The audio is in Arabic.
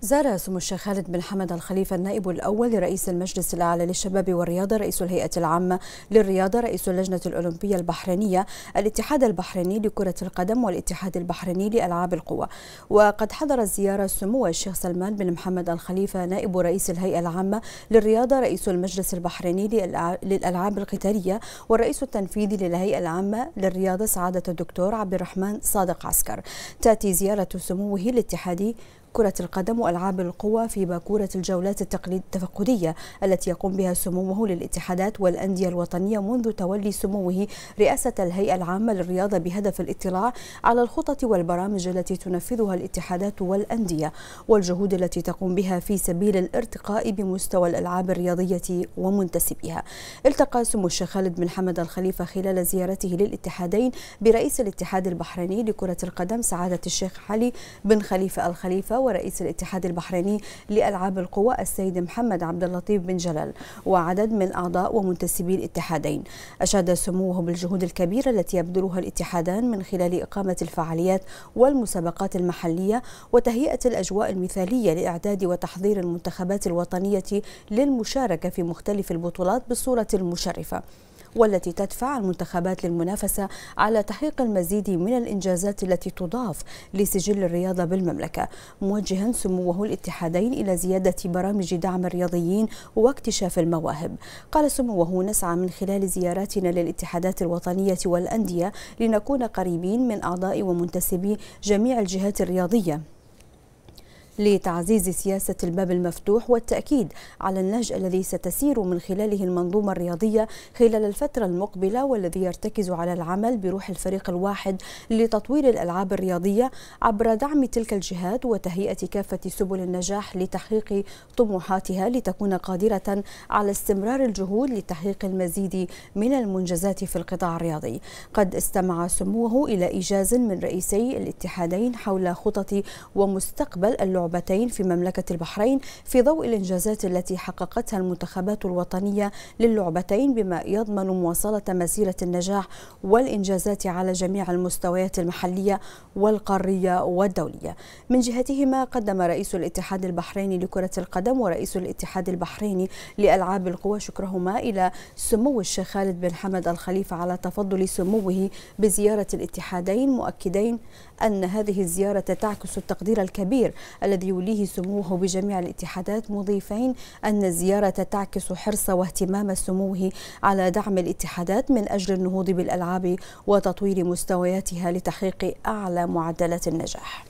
زار سمو الشيخ خالد بن حمد الخليفة النائب الأول لرئيس المجلس الأعلى للشباب والرياضة رئيس الهيئة العامة للرياضة رئيس اللجنة الأولمبية البحرينية الاتحاد البحريني لكرة القدم والاتحاد البحريني لألعاب القوى وقد حضر الزيارة سمو الشيخ سلمان بن محمد الخليفة نائب رئيس الهيئة العامة للرياضة رئيس المجلس البحريني للألعاب القتالية والرئيس التنفيذي للهيئة العامة للرياضة سعادة الدكتور عبد الرحمن صادق عسكر تأتي زيارة سموه الاتحادي كرة القدم وألعاب القوى في باكورة الجولات التقليد التفقدية التي يقوم بها سموه للاتحادات والأندية الوطنية منذ تولي سموه رئاسة الهيئة العامة للرياضة بهدف الاطلاع على الخطط والبرامج التي تنفذها الاتحادات والأندية والجهود التي تقوم بها في سبيل الارتقاء بمستوى الألعاب الرياضية ومنتسبيها التقى سمو الشيخ خالد بن حمد الخليفة خلال زيارته للاتحادين برئيس الاتحاد البحريني لكرة القدم سعادة الشيخ علي بن خليفة الخليفة ورئيس الاتحاد البحريني لألعاب القوى السيد محمد عبد اللطيف بن جلال وعدد من أعضاء ومنتسبي الاتحادين أشاد سموه بالجهود الكبيرة التي يبذلها الاتحادان من خلال إقامة الفعاليات والمسابقات المحلية وتهيئة الأجواء المثالية لإعداد وتحضير المنتخبات الوطنية للمشاركة في مختلف البطولات بالصورة المشرفة والتي تدفع المنتخبات للمنافسة على تحقيق المزيد من الإنجازات التي تضاف لسجل الرياضة بالمملكة موجها سموه الاتحادين إلى زيادة برامج دعم الرياضيين واكتشاف المواهب قال سموه نسعى من خلال زياراتنا للاتحادات الوطنية والأندية لنكون قريبين من أعضاء ومنتسبي جميع الجهات الرياضية لتعزيز سياسة الباب المفتوح والتأكيد على النهج الذي ستسير من خلاله المنظومة الرياضية خلال الفترة المقبلة والذي يرتكز على العمل بروح الفريق الواحد لتطوير الألعاب الرياضية عبر دعم تلك الجهات وتهيئة كافة سبل النجاح لتحقيق طموحاتها لتكون قادرة على استمرار الجهود لتحقيق المزيد من المنجزات في القطاع الرياضي قد استمع سموه إلى إيجاز من رئيسي الاتحادين حول خطط ومستقبل اللعبة شعوبتين في مملكة البحرين في ضوء الإنجازات التي حققتها المنتخبات الوطنية للعبتين بما يضمن مواصلة مسيرة النجاح والإنجازات على جميع المستويات المحلية والقارية والدولية من جهتهما قدم رئيس الاتحاد البحريني لكرة القدم ورئيس الاتحاد البحريني لألعاب القوى شكرهما إلى سمو الشيخ خالد بن حمد الخليفة على تفضل سموه بزيارة الاتحادين مؤكدين أن هذه الزيارة تعكس التقدير الكبير الذي الذي يوليه سموه بجميع الاتحادات مضيفين أن الزيارة تعكس حرص واهتمام سموه على دعم الاتحادات من أجل النهوض بالألعاب وتطوير مستوياتها لتحقيق أعلى معدلات النجاح